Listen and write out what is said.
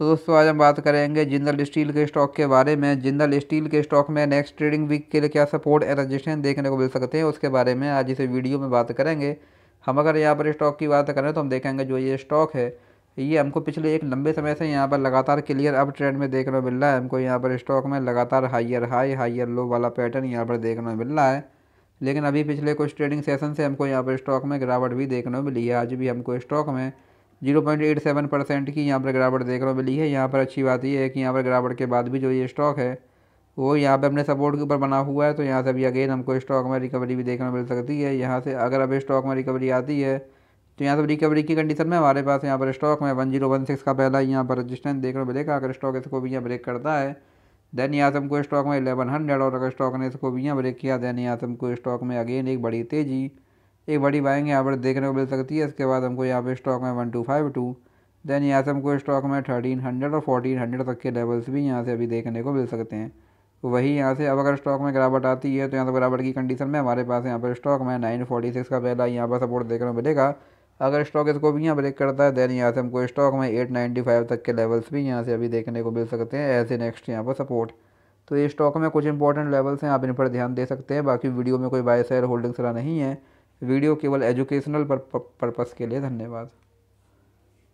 तो दोस्तों आज हम बात करेंगे जिंदल स्टील के स्टॉक के बारे में जिंदल स्टील के स्टॉक में नेक्स्ट ट्रेडिंग वीक के लिए क्या सपोर्ट या रजिस्ट्रेशन देखने को मिल सकते हैं उसके बारे में आज इसे वीडियो में बात करेंगे हम अगर यहाँ पर स्टॉक की बात करें तो हम देखेंगे जो ये स्टॉक है ये हमको पिछले एक लंबे समय से यहाँ पर लगातार क्लियर अप ट्रेंड में देखने को मिल रहा है हमको यहाँ पर स्टॉक में लगातार हाइयर हाई हाइयर लो वाला पैटर्न यहाँ पर देखने को मिल रहा है लेकिन अभी पिछले कुछ ट्रेडिंग सेशन से हमको यहाँ पर स्टॉक में गिरावट भी देखने को मिली है आज भी हमको स्टॉक में zero point eight seven percent की यहाँ पर गिरावट देख को मिली है यहाँ पर अच्छी बात यह है कि यहाँ पर गिरावट के बाद भी जो ये स्टॉक है वो यहाँ पे अपने सपोर्ट के ऊपर बना हुआ है तो यहाँ से अभी अगेन हमको स्टॉक में रिकवरी भी देखने मिल सकती है यहाँ से अगर अभी स्टॉक में रिकवरी आती है तो यहाँ से रिकवरी की कंडीशन में हमारे पास यहाँ पर स्टॉक में वन जीरो वन सिक्स का पहला यहाँ पर रजिस्टेंस देखने मिलेगा अगर स्टॉक इसको भी यहाँ ब्रेक करता है देन यहाँ से हमको स्टॉक में एलेवन हंड्रेड और अगर स्टॉक ने इसको भी यहाँ ब्रेक किया देन यहाँ से हमको स्टॉक में अगेन एक बड़ी तेज़ी एक बड़ी बाइंग यहाँ पर देखने को मिल सकती है इसके बाद हमको यहाँ पे स्टॉक में one two five two then यहाँ से हमको स्टॉक में थर्टीन हंड्रेड और फोर्टीन हंड्रेड तक के लेवल्स भी यहाँ से अभी देखने को मिल सकते हैं तो वही यहाँ से अब अगर स्टॉक में गिरावट आती है तो यहाँ से गिरावट की कंडीशन में हमारे पास यहाँ पर स्टॉक में नाइन फोर्टी सिक्स का पहला यहाँ पर सपोर्ट देखने को मिलेगा अगर स्टॉक इसको भी यहाँ ब्रेक करता है देन यहाँ से हमको स्टॉक में एट नाइन्टी फाइव तक के लेवल्स भी यहाँ से अभी देखने को मिल सकते हैं ऐसे नेक्स्ट यहाँ पर सपोर्ट तो ये स्टॉक में कुछ इंपॉर्टेंट लेवल्स हैं आप इन पर ध्यान दे सकते हैं बाकी वीडियो में कोई बाय सेल होल्डिंग्स रहा नहीं है वीडियो केवल एजुकेशनल पर्पस के लिए धन्यवाद